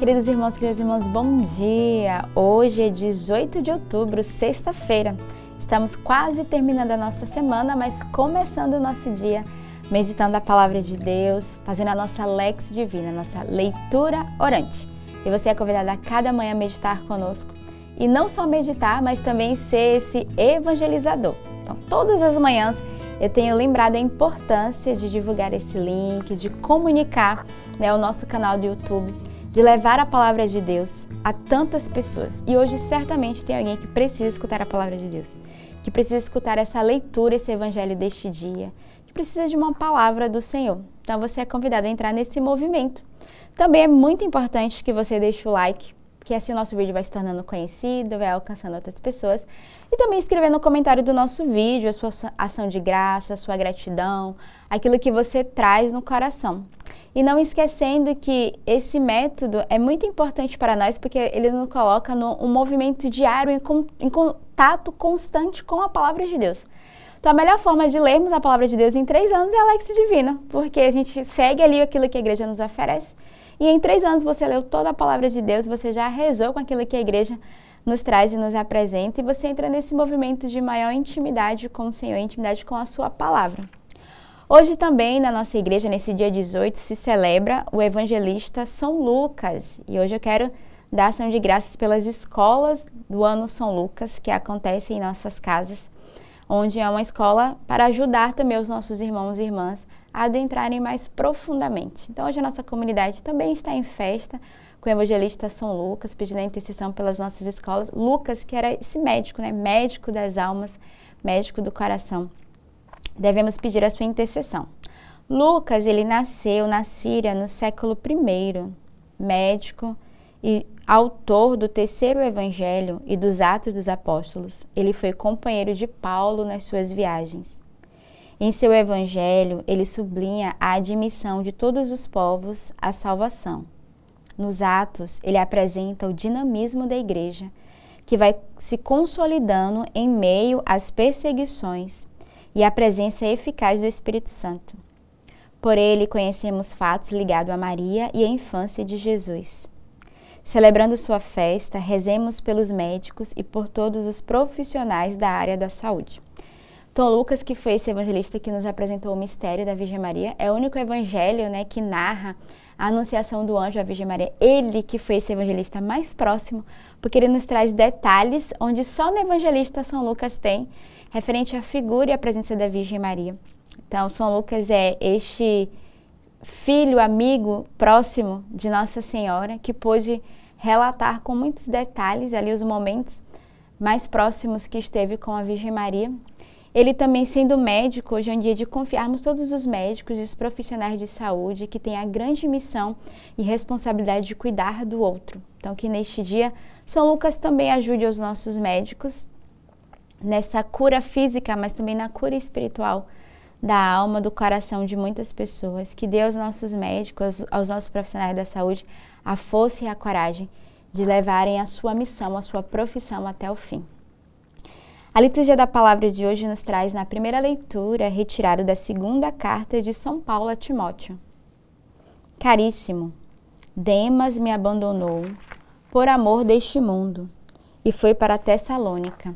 Queridos irmãos, queridas irmãs, bom dia! Hoje é 18 de outubro, sexta-feira. Estamos quase terminando a nossa semana, mas começando o nosso dia meditando a palavra de Deus, fazendo a nossa lex divina, a nossa leitura orante. E você é convidado a cada manhã a meditar conosco. E não só meditar, mas também ser esse evangelizador. Então, todas as manhãs eu tenho lembrado a importância de divulgar esse link, de comunicar né, o nosso canal do YouTube de levar a palavra de Deus a tantas pessoas. E hoje certamente tem alguém que precisa escutar a palavra de Deus, que precisa escutar essa leitura, esse evangelho deste dia, que precisa de uma palavra do Senhor. Então você é convidado a entrar nesse movimento. Também é muito importante que você deixe o like, que assim o nosso vídeo vai se tornando conhecido, vai alcançando outras pessoas. E também escrever no comentário do nosso vídeo a sua ação de graça, a sua gratidão, aquilo que você traz no coração. E não esquecendo que esse método é muito importante para nós porque ele nos coloca num movimento diário em, em contato constante com a palavra de Deus. Então, a melhor forma de lermos a palavra de Deus em três anos é a Lex Divina, porque a gente segue ali aquilo que a igreja nos oferece. E em três anos você leu toda a palavra de Deus, você já rezou com aquilo que a igreja nos traz e nos apresenta, e você entra nesse movimento de maior intimidade com o Senhor, intimidade com a sua palavra. Hoje também na nossa igreja, nesse dia 18, se celebra o evangelista São Lucas. E hoje eu quero dar ação de graças pelas escolas do ano São Lucas que acontecem em nossas casas, onde é uma escola para ajudar também os nossos irmãos e irmãs a adentrarem mais profundamente. Então hoje a nossa comunidade também está em festa com o evangelista São Lucas, pedindo a intercessão pelas nossas escolas. Lucas, que era esse médico, né? Médico das almas, médico do coração devemos pedir a sua intercessão. Lucas, ele nasceu na Síria no século I, médico e autor do terceiro evangelho e dos Atos dos Apóstolos. Ele foi companheiro de Paulo nas suas viagens. Em seu evangelho, ele sublinha a admissão de todos os povos à salvação. Nos Atos, ele apresenta o dinamismo da igreja, que vai se consolidando em meio às perseguições e a presença eficaz do Espírito Santo. Por ele conhecemos fatos ligados a Maria e à infância de Jesus. Celebrando sua festa, rezemos pelos médicos e por todos os profissionais da área da saúde. Tom Lucas, que foi esse evangelista que nos apresentou o mistério da Virgem Maria, é o único evangelho né, que narra a anunciação do anjo à Virgem Maria. Ele que foi esse evangelista mais próximo, porque ele nos traz detalhes onde só no evangelista São Lucas tem referente à figura e à presença da Virgem Maria. Então, São Lucas é este filho, amigo, próximo de Nossa Senhora, que pôde relatar com muitos detalhes ali os momentos mais próximos que esteve com a Virgem Maria. Ele também, sendo médico, hoje é um dia de confiarmos todos os médicos e os profissionais de saúde que têm a grande missão e responsabilidade de cuidar do outro. Então, que neste dia, São Lucas também ajude os nossos médicos nessa cura física, mas também na cura espiritual da alma, do coração de muitas pessoas. Que dê aos nossos médicos, aos nossos profissionais da saúde, a força e a coragem de levarem a sua missão, a sua profissão até o fim. A liturgia da palavra de hoje nos traz na primeira leitura, retirada da segunda carta de São Paulo a Timóteo. Caríssimo, Demas me abandonou por amor deste mundo e foi para Tessalônica.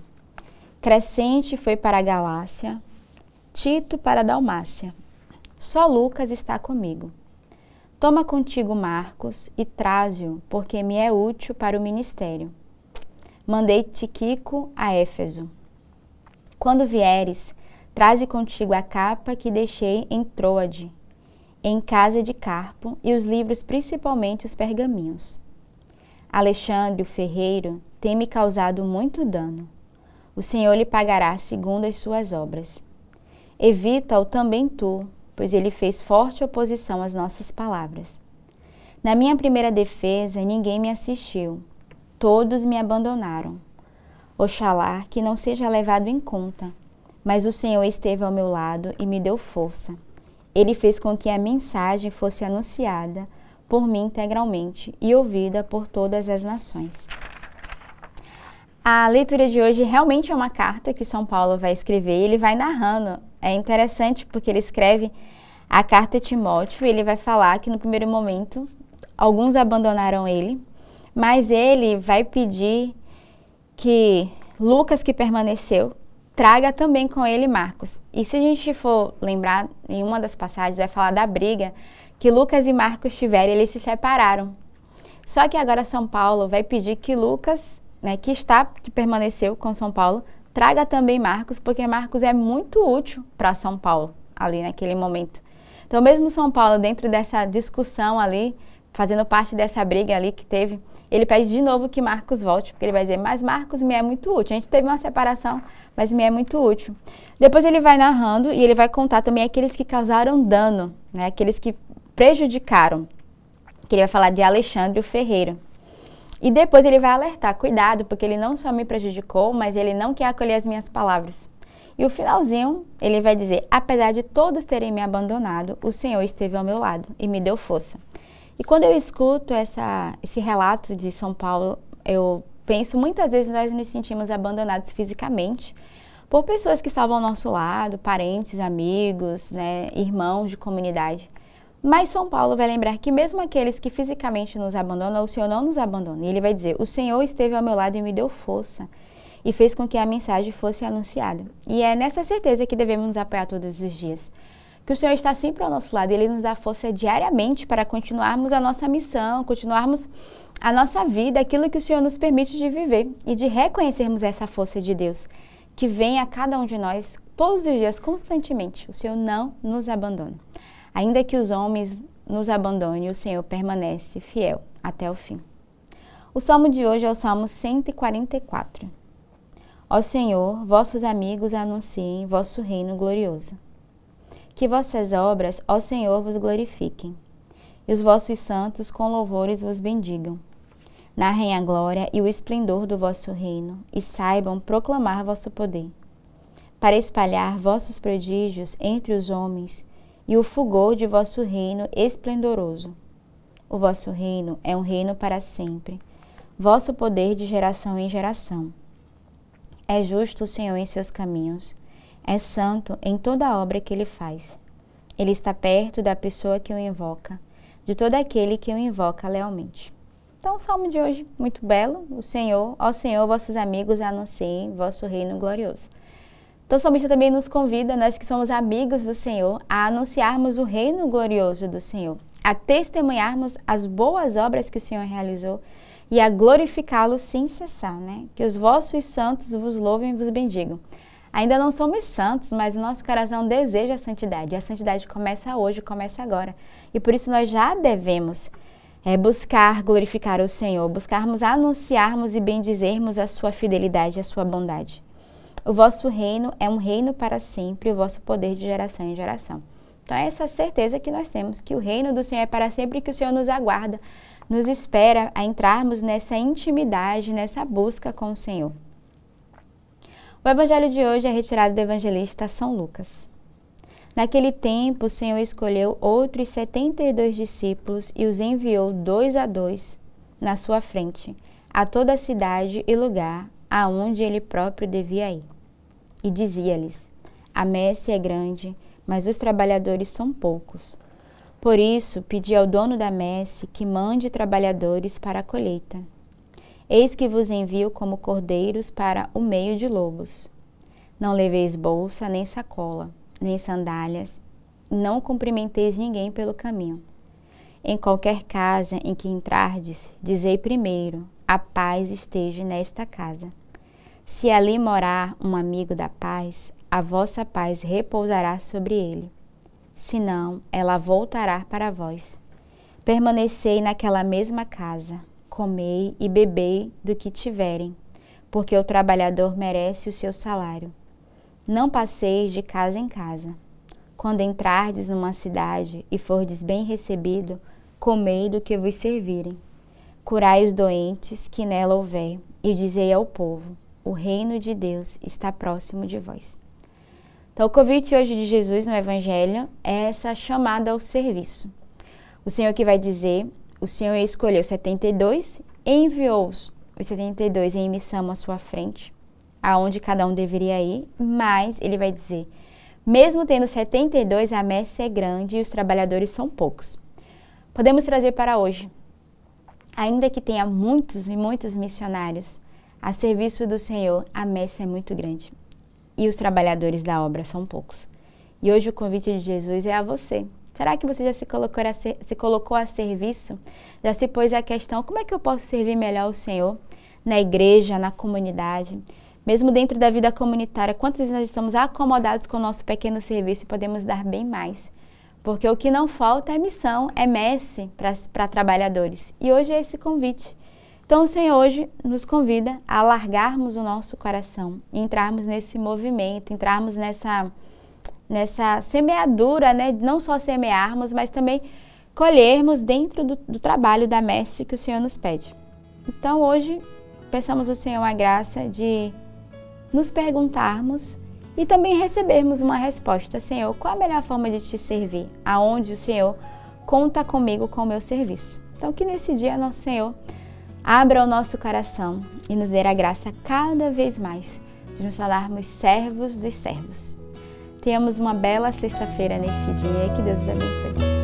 Crescente foi para a Galácia, Tito para a Dalmácia. Só Lucas está comigo. Toma contigo Marcos e traze-o, porque me é útil para o ministério. Mandei Tiquico a Éfeso. Quando vieres, traze contigo a capa que deixei em Troade, em casa de Carpo, e os livros, principalmente os pergaminhos. Alexandre, o ferreiro, tem me causado muito dano o Senhor lhe pagará segundo as suas obras. Evita-o também tu, pois ele fez forte oposição às nossas palavras. Na minha primeira defesa, ninguém me assistiu. Todos me abandonaram. Oxalá que não seja levado em conta. Mas o Senhor esteve ao meu lado e me deu força. Ele fez com que a mensagem fosse anunciada por mim integralmente e ouvida por todas as nações. A leitura de hoje realmente é uma carta que São Paulo vai escrever e ele vai narrando. É interessante porque ele escreve a carta a Timóteo e ele vai falar que no primeiro momento alguns abandonaram ele, mas ele vai pedir que Lucas, que permaneceu, traga também com ele Marcos. E se a gente for lembrar, em uma das passagens vai falar da briga que Lucas e Marcos tiveram, eles se separaram. Só que agora São Paulo vai pedir que Lucas né, que está, que permaneceu com São Paulo, traga também Marcos, porque Marcos é muito útil para São Paulo ali naquele momento. Então, mesmo São Paulo, dentro dessa discussão ali, fazendo parte dessa briga ali que teve, ele pede de novo que Marcos volte, porque ele vai dizer, mas Marcos me é muito útil. A gente teve uma separação, mas me é muito útil. Depois ele vai narrando e ele vai contar também aqueles que causaram dano, né? aqueles que prejudicaram. Que ele vai falar de Alexandre Ferreira. E depois ele vai alertar: cuidado, porque ele não só me prejudicou, mas ele não quer acolher as minhas palavras. E o finalzinho, ele vai dizer: apesar de todos terem me abandonado, o Senhor esteve ao meu lado e me deu força. E quando eu escuto essa, esse relato de São Paulo, eu penso muitas vezes nós nos sentimos abandonados fisicamente por pessoas que estavam ao nosso lado, parentes, amigos, né, irmãos de comunidade. Mas São Paulo vai lembrar que mesmo aqueles que fisicamente nos abandonam, o Senhor não nos abandona. E ele vai dizer: O Senhor esteve ao meu lado e me deu força e fez com que a mensagem fosse anunciada. E é nessa certeza que devemos nos apoiar todos os dias. Que o Senhor está sempre ao nosso lado, e Ele nos dá força diariamente para continuarmos a nossa missão, continuarmos a nossa vida, aquilo que o Senhor nos permite de viver e de reconhecermos essa força de Deus que vem a cada um de nós todos os dias, constantemente. O Senhor não nos abandona. Ainda que os homens nos abandonem, o Senhor permanece fiel até o fim. O salmo de hoje é o Salmo 144. Ó Senhor, vossos amigos anunciem vosso reino glorioso. Que vossas obras, ó Senhor, vos glorifiquem, e os vossos santos com louvores vos bendigam. Narrem a glória e o esplendor do vosso reino, e saibam proclamar vosso poder. Para espalhar vossos prodígios entre os homens, e o fulgor de vosso reino esplendoroso. O vosso reino é um reino para sempre, vosso poder de geração em geração. É justo o Senhor em seus caminhos, é santo em toda a obra que ele faz. Ele está perto da pessoa que o invoca, de todo aquele que o invoca lealmente. Então, o salmo de hoje, muito belo. O Senhor, ó Senhor, vossos amigos anunciem vosso reino glorioso. Então, somente também nos convida, nós que somos amigos do Senhor, a anunciarmos o reino glorioso do Senhor, a testemunharmos as boas obras que o Senhor realizou e a glorificá-lo sem cessar, né? Que os vossos santos vos louvem e vos bendigam. Ainda não somos santos, mas o nosso coração deseja a santidade. E a santidade começa hoje, começa agora. E por isso nós já devemos é, buscar glorificar o Senhor, buscarmos anunciarmos e bendizermos a sua fidelidade, a sua bondade. O vosso reino é um reino para sempre, o vosso poder de geração em geração. Então, é essa certeza que nós temos, que o reino do Senhor é para sempre e que o Senhor nos aguarda, nos espera a entrarmos nessa intimidade, nessa busca com o Senhor. O evangelho de hoje é retirado do evangelista São Lucas. Naquele tempo, o Senhor escolheu outros setenta e dois discípulos e os enviou dois a dois na sua frente, a toda a cidade e lugar aonde ele próprio devia ir e dizia-lhes: A messe é grande, mas os trabalhadores são poucos. Por isso, pedi ao dono da messe que mande trabalhadores para a colheita. Eis que vos envio como cordeiros para o meio de lobos. Não leveis bolsa, nem sacola, nem sandálias, não cumprimenteis ninguém pelo caminho. Em qualquer casa em que entrardes, dizei primeiro: a paz esteja nesta casa. Se ali morar um amigo da paz, a vossa paz repousará sobre ele. Senão, ela voltará para vós. Permanecei naquela mesma casa, comei e bebei do que tiverem, porque o trabalhador merece o seu salário. Não passeis de casa em casa. Quando entrardes numa cidade e fordes bem recebido, comei do que vos servirem. Curai os doentes que nela houver, e dizei ao povo: o reino de Deus está próximo de vós. Então, o convite hoje de Jesus no Evangelho é essa chamada ao serviço. O Senhor que vai dizer: o Senhor escolheu 72 e enviou os, os 72 em missão à sua frente, aonde cada um deveria ir, mas ele vai dizer: mesmo tendo 72, a messe é grande e os trabalhadores são poucos. Podemos trazer para hoje. Ainda que tenha muitos e muitos missionários, a serviço do Senhor, a messe é muito grande e os trabalhadores da obra são poucos. E hoje o convite de Jesus é a você. Será que você já se colocou, a ser, se colocou a serviço? Já se pôs a questão: como é que eu posso servir melhor o Senhor? Na igreja, na comunidade? Mesmo dentro da vida comunitária, quantas vezes nós estamos acomodados com o nosso pequeno serviço e podemos dar bem mais? Porque o que não falta é missão, é messe para trabalhadores. E hoje é esse convite. Então, o Senhor hoje nos convida a alargarmos o nosso coração, entrarmos nesse movimento, entrarmos nessa, nessa semeadura, né? não só semearmos, mas também colhermos dentro do, do trabalho da mestre que o Senhor nos pede. Então, hoje, peçamos ao Senhor a graça de nos perguntarmos e também recebermos uma resposta: Senhor, qual a melhor forma de te servir? Aonde o Senhor conta comigo com o meu serviço? Então, que nesse dia, nosso Senhor abra o nosso coração e nos dê a graça cada vez mais de nos tornarmos servos dos servos. Tenhamos uma bela sexta-feira neste dia e que Deus os abençoe.